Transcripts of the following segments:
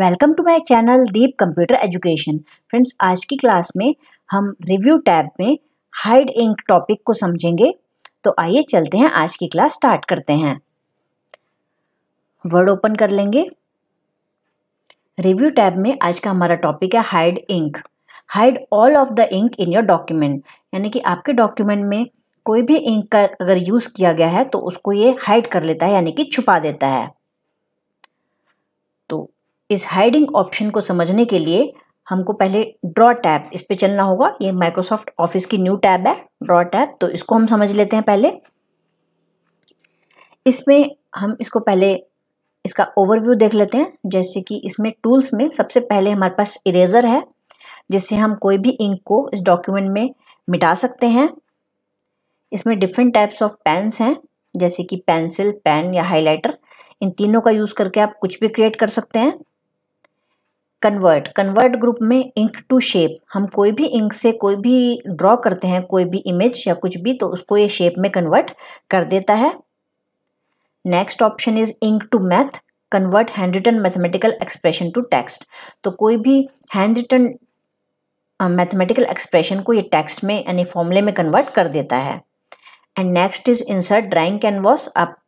welcome to my channel Deep computer education friends आज की class में हम रिव्यू टैब में हाइड इंक टॉपिक को समझेंगे तो आइए चलते हैं आज की क्लास स्टार्ट करते हैं वर्ड ओपन कर लेंगे रिव्यू टैब में आज का हमारा टॉपिक है hide ink hide all of the ink in your document यानी कि आपके डॉक्यूमेंट में कोई भी इंक का अगर यूज़ किया गया है तो उसको ये हाइड कर लेता है यानी कि छुपा देता है इस हाइडिंग ऑप्शन को समझने के लिए हमको पहले ड्रॉ टैब इस पर चलना होगा ये माइक्रोसॉफ्ट ऑफिस की न्यू टैब है ड्रॉ टैब तो इसको हम समझ लेते हैं पहले इसमें हम इसको पहले इसका ओवरव्यू देख लेते हैं जैसे कि इसमें टूल्स में सबसे पहले हमारे पास इरेज़र है जिससे हम कोई भी इंक को इस डॉक्यूमेंट में मिटा सकते हैं इसमें डिफरेंट टाइप्स ऑफ पेन्स हैं जैसे कि पेंसिल पेन या हाइलाइटर इन तीनों का यूज़ करके आप कुछ भी क्रिएट कर सकते हैं कन्वर्ट कन्वर्ट ग्रुप में इंक टू शेप हम कोई भी इंक से कोई भी ड्रॉ करते हैं कोई भी इमेज या कुछ भी तो उसको ये शेप में कन्वर्ट कर देता है next option is ink to math convert handwritten mathematical expression to text तो कोई भी हैंड रिटन मैथमेटिकल एक्सप्रेशन को ये टेक्स्ट में यानी फॉर्मूले में कन्वर्ट कर देता है and next is insert drawing canvas आप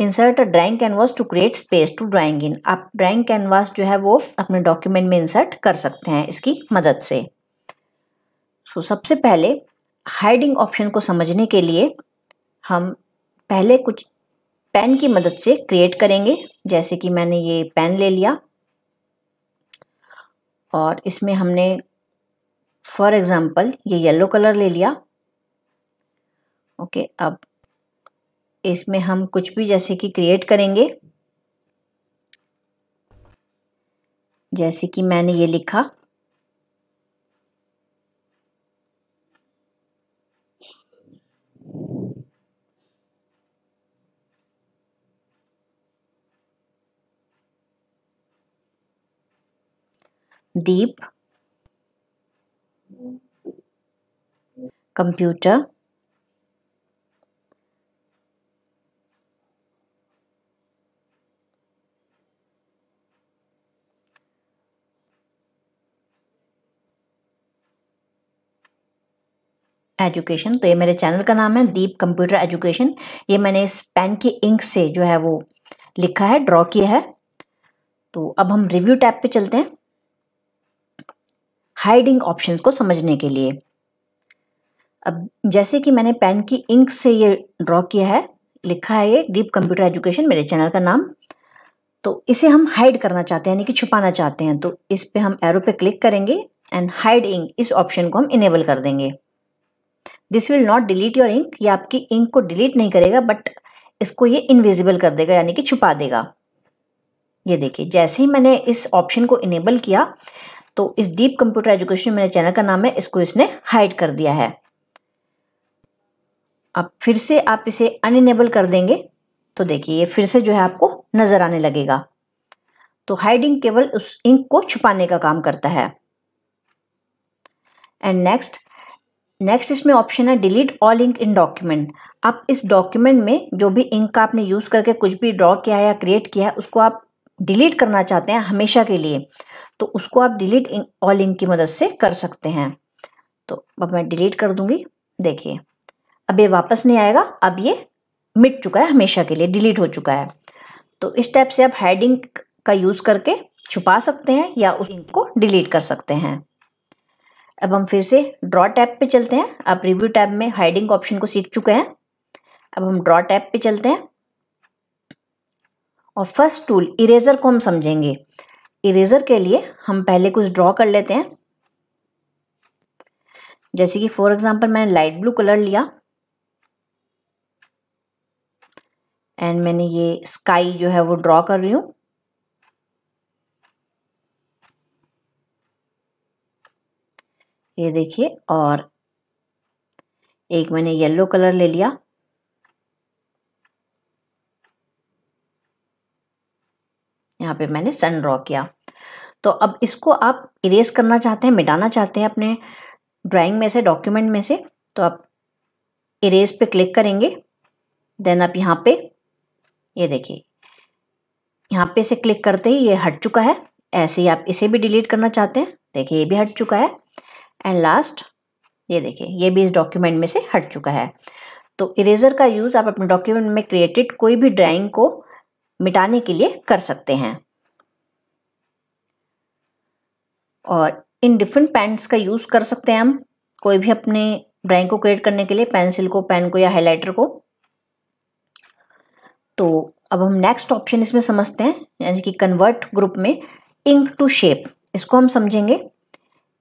insert a drawing canvas to create space to drawing in आप ड्राइंग कैनवास जो है वो अपने डॉक्यूमेंट में इंसर्ट कर सकते हैं इसकी मदद से सो so, सबसे पहले हाइडिंग ऑप्शन को समझने के लिए हम पहले कुछ पेन की मदद से क्रिएट करेंगे जैसे कि मैंने ये पेन ले लिया और इसमें हमने फॉर एग्ज़ाम्पल ये येलो कलर ले लिया ओके अब इसमें हम कुछ भी जैसे कि क्रिएट करेंगे जैसे कि मैंने ये लिखा दीप कंप्यूटर एजुकेशन तो ये मेरे चैनल का नाम है दीप कंप्यूटर एजुकेशन ये मैंने इस पेन की इंक से जो है वो लिखा है ड्रॉ किया है तो अब हम रिव्यू टैब पे चलते हैं हाइडिंग ऑप्शंस को समझने के लिए अब जैसे कि मैंने पेन की इंक से ये ड्रॉ किया है लिखा है ये डीप कंप्यूटर एजुकेशन मेरे चैनल का नाम तो इसे हम हाइड करना चाहते हैं यानी कि छुपाना चाहते हैं तो इस पे हम एरो पे क्लिक करेंगे एंड हाइड इंक इस ऑप्शन को हम इनेबल कर देंगे this will not delete your ink ये आपकी इंक को डिलीट नहीं करेगा बट इसको ये इनविजिबल कर देगा यानी कि छुपा देगा ये देखिए जैसे ही मैंने इस ऑप्शन को इनेबल किया तो इस डीप कंप्यूटर एजुकेशन मेरे चैनल का नाम है इसको इसने हाइड कर दिया है अब फिर से आप इसे अनइनेबल कर देंगे तो देखिए ये फिर से जो है आपको नज़र आने लगेगा तो हाइडिंग केवल उस इंक को छुपाने का काम करता है एंड नेक्स्ट नेक्स्ट इसमें ऑप्शन है delete all ink in document आप इस डॉक्यूमेंट में जो भी इंक का आपने यूज़ करके कुछ भी ड्रॉ किया है या क्रिएट किया है उसको आप डिलीट करना चाहते हैं हमेशा के लिए तो उसको आप डिलीट ऑल इंक की मदद से कर सकते हैं तो अब मैं डिलीट कर दूंगी देखिए अब ये वापस नहीं आएगा अब ये मिट चुका है हमेशा के लिए डिलीट हो चुका है तो इस टाइप से आप हाइडिंग का यूज़ करके छुपा सकते हैं या उस इंक को डिलीट कर सकते हैं अब हम फिर से ड्रॉ टैब पे चलते हैं आप रिव्यू टैब में हाइडिंग ऑप्शन को सीख चुके हैं अब हम ड्रॉ टैब पे चलते हैं और फर्स्ट टूल इरेजर को हम समझेंगे इरेजर के लिए हम पहले कुछ ड्रॉ कर लेते हैं जैसे कि फॉर एग्जांपल मैंने लाइट ब्लू कलर लिया एंड मैंने ये स्काई जो है वो ड्रॉ कर रही हूँ ये देखिए और एक मैंने येलो कलर ले लिया यहाँ पे मैंने सन ड्रॉ किया तो अब इसको आप इरेज करना चाहते हैं मिटाना चाहते हैं अपने ड्राइंग में से डॉक्यूमेंट में से तो आप इरेज पे क्लिक करेंगे देन आप यहाँ पे ये देखिए यहाँ पे से क्लिक करते ही ये हट चुका है ऐसे ही आप इसे भी डिलीट करना चाहते हैं देखिए ये भी हट चुका है एंड लास्ट ये देखिए ये भी इस डॉक्यूमेंट में से हट चुका है तो इरेजर का यूज़ आप अपने डॉक्यूमेंट में क्रिएटेड कोई भी ड्राइंग को मिटाने के लिए कर सकते हैं और इन डिफरेंट पेंट्स का यूज़ कर सकते हैं हम कोई भी अपने ड्राइंग को क्रिएट करने के लिए पेंसिल को पेन को या हाईलाइटर को तो अब हम नेक्स्ट ऑप्शन इसमें समझते हैं यानी कि कन्वर्ट ग्रुप में इंक टू शेप इसको हम समझेंगे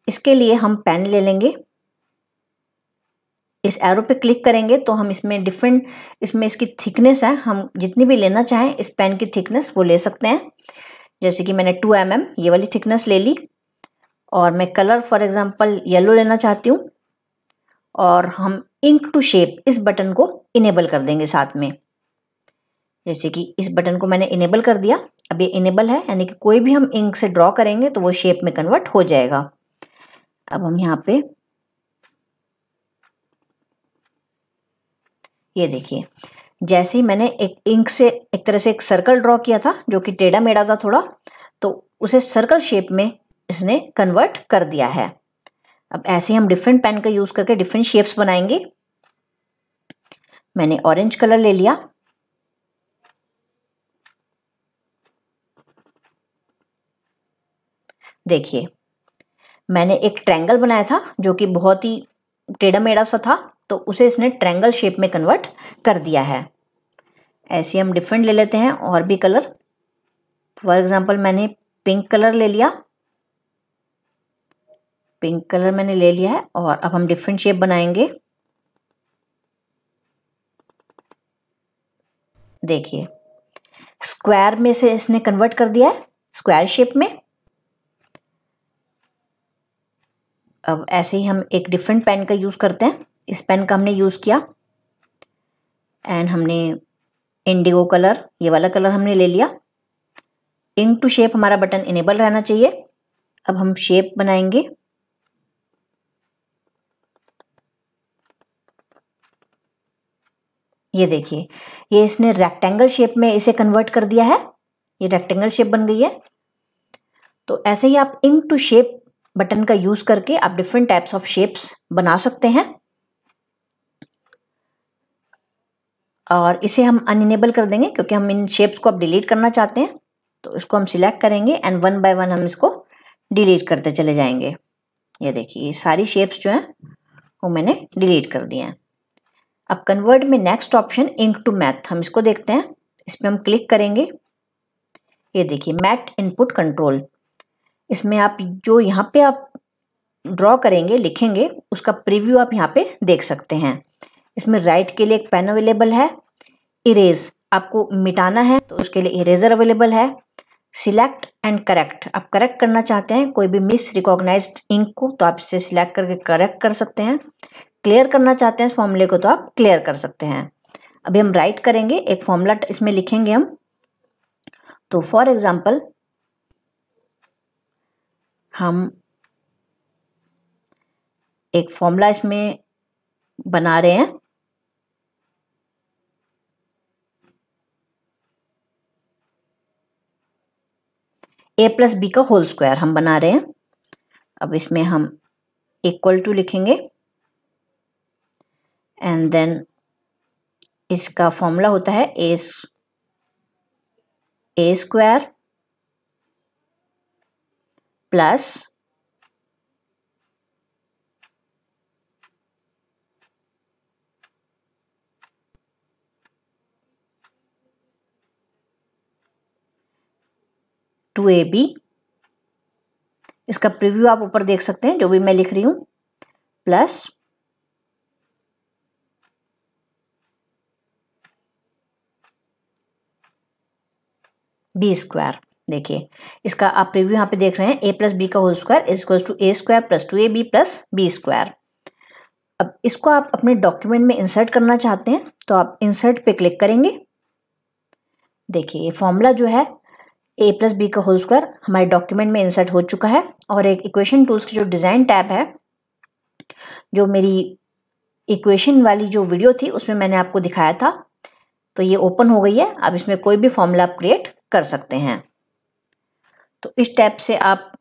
इसके लिए हम पेन ले लेंगे इस एरो पे क्लिक करेंगे तो हम इसमें डिफरेंट इसमें इसकी थिकनेस है हम जितनी भी लेना चाहें इस पेन की थिकनेस वो ले सकते हैं जैसे कि मैंने टू एम mm, ये वाली थिकनेस ले ली और मैं कलर फॉर एग्जांपल येलो लेना चाहती हूँ और हम इंक टू शेप इस बटन को इनेबल कर देंगे साथ में जैसे कि इस बटन को मैंने इनेबल कर दिया अब ये इनेबल है यानी कि कोई भी हम इंक से ड्रॉ करेंगे तो वो शेप में कन्वर्ट हो जाएगा अब हम यहाँ पे ये देखिए जैसे ही मैंने एक इंक से एक तरह से एक सर्कल ड्रॉ किया था जो कि टेढ़ा मेढ़ा था थोड़ा तो उसे सर्कल शेप में इसने कन्वर्ट कर दिया है अब ऐसे ही हम डिफरेंट पेन का यूज़ करके डिफरेंट शेप्स बनाएंगे मैंने ऑरेंज कलर ले लिया देखिए मैंने एक ट्रैंगल बनाया था जो कि बहुत ही टेढ़ा मेढ़ा सा था तो उसे इसने ट्रैंगल शेप में कन्वर्ट कर दिया है ऐसे हम डिफरेंट ले लेते हैं और भी कलर फॉर एग्ज़ाम्पल मैंने पिंक कलर ले लिया पिंक कलर मैंने ले लिया है और अब हम डिफरेंट शेप बनाएंगे देखिए स्क्वायर में से इसने कन्वर्ट कर दिया है स्क्वायर शेप में अब ऐसे ही हम एक डिफरेंट पेन का यूज़ करते हैं इस पेन का हमने यूज़ किया एंड हमने इंडिगो कलर ये वाला कलर हमने ले लिया इंक टू शेप हमारा बटन इनेबल रहना चाहिए अब हम शेप बनाएंगे ये देखिए ये इसने रेक्टेंगल शेप में इसे कन्वर्ट कर दिया है ये रेक्टेंगल शेप बन गई है तो ऐसे ही आप इंक टू शेप बटन का यूज़ करके आप डिफरेंट टाइप्स ऑफ शेप्स बना सकते हैं और इसे हम अनइनेबल कर देंगे क्योंकि हम इन शेप्स को आप डिलीट करना चाहते हैं तो इसको हम सिलेक्ट करेंगे एंड वन बाय वन हम इसको डिलीट करते चले जाएंगे ये देखिए ये सारी शेप्स जो हैं वो मैंने डिलीट कर दिए हैं अब कन्वर्ट में next option ink to math हम इसको देखते हैं इस पर हम क्लिक करेंगे ये देखिए मैट इनपुट कंट्रोल इसमें आप जो यहाँ पे आप ड्रॉ करेंगे लिखेंगे उसका प्रीव्यू आप यहाँ पे देख सकते हैं इसमें राइट के लिए एक पेन अवेलेबल है इरेज आपको मिटाना है तो उसके लिए इरेजर अवेलेबल है सिलेक्ट एंड करेक्ट आप करेक्ट करना चाहते हैं कोई भी मिस रिकॉग्नाइज इंक को तो आप इसे सिलेक्ट करके करेक्ट कर सकते हैं क्लियर करना चाहते हैं इस फॉर्मूले को तो आप क्लियर कर सकते हैं अभी हम राइट करेंगे एक फॉर्मूला इसमें लिखेंगे हम तो फॉर एग्जाम्पल हम एक फॉर्मूला इसमें बना रहे हैं ए प्लस बी का होल स्क्वायर हम बना रहे हैं अब इसमें हम इक्वल टू लिखेंगे एंड देन इसका फॉर्मूला होता है A A square plus two A B इसका प्रीव्यू आप ऊपर देख सकते हैं जो भी मैं लिख रही हूं प्लस बी स्क्वायर देखिए इसका आप प्रीव्यू यहाँ पे देख रहे हैं ए प्लस बी का whole square is equal to A square plus two A B plus B square अब इसको आप अपने डॉक्यूमेंट में इंसर्ट करना चाहते हैं तो आप इंसर्ट पे क्लिक करेंगे देखिए ये फॉर्मूला जो है ए प्लस बी का होल स्क्वायर हमारे डॉक्यूमेंट में इंसर्ट हो चुका है और एक इक्वेशन टूल्स की जो डिज़ाइन टैब है जो मेरी इक्वेशन वाली जो वीडियो थी उसमें मैंने आपको दिखाया था तो ये ओपन हो गई है अब इसमें कोई भी फॉर्मूला आप क्रिएट कर सकते हैं तो इस टैब से आप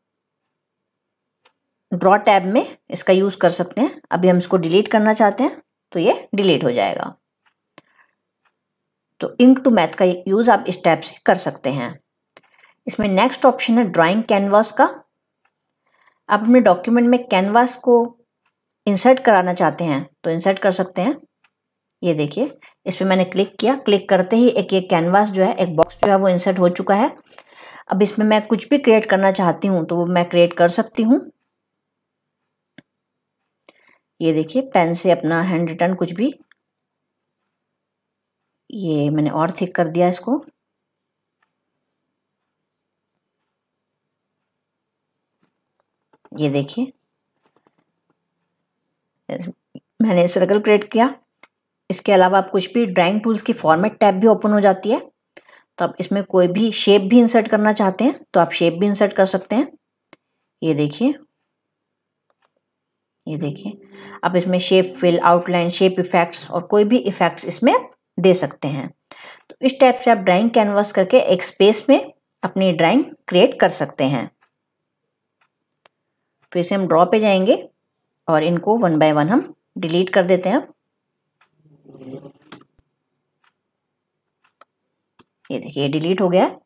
ड्रॉ टैब में इसका यूज़ कर सकते हैं अभी हम इसको डिलीट करना चाहते हैं तो ये डिलीट हो जाएगा तो इंक टू मैथ का यूज़ आप इस टैब से कर सकते हैं इसमें नेक्स्ट ऑप्शन है ड्राइंग कैनवास का आप अपने डॉक्यूमेंट में कैनवास को इंसर्ट कराना चाहते हैं तो इंसर्ट कर सकते हैं ये देखिए इस पर मैंने क्लिक किया क्लिक करते ही एक एक कैनवास जो है एक बॉक्स जो है वो इंसर्ट हो चुका है अब इसमें मैं कुछ भी क्रिएट करना चाहती हूँ तो वो मैं क्रिएट कर सकती हूँ ये देखिए पेन से अपना हैंड रिटर्न कुछ भी ये मैंने और थिक कर दिया इसको ये देखिए मैंने सर्कल क्रिएट किया इसके अलावा आप कुछ भी ड्राइंग टूल्स की फॉर्मेट टैब भी ओपन हो जाती है तो आप इसमें कोई भी शेप भी इंसर्ट करना चाहते हैं तो आप शेप भी इंसर्ट कर सकते हैं ये देखिए ये देखिए आप इसमें shape fill outline shape effects और कोई भी इफेक्ट्स इसमें दे सकते हैं तो इस टाइप से आप ड्राइंग कैनवास करके एक स्पेस में अपनी ड्राइंग क्रिएट कर सकते हैं फिर से हम ड्रॉ पे जाएंगे और इनको वन बाय वन हम डिलीट कर देते हैं ये देखिए डिलीट हो गया है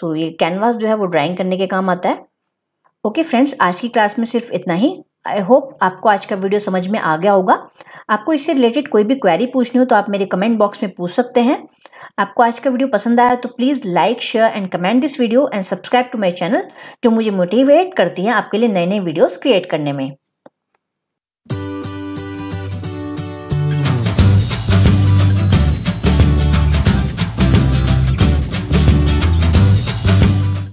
सो ये कैनवास जो है वो ड्राइंग करने के काम आता है ओके okay, फ्रेंड्स आज की क्लास में सिर्फ इतना ही आई होप आपको आज का वीडियो समझ में आ गया होगा आपको इससे रिलेटेड कोई भी क्वेरी पूछनी हो तो आप मेरे कमेंट बॉक्स में पूछ सकते हैं आपको आज का वीडियो पसंद आया तो please like share and comment this video and subscribe to my channel जो मुझे मोटिवेट करती है आपके लिए नए नए वीडियोज़ क्रिएट करने में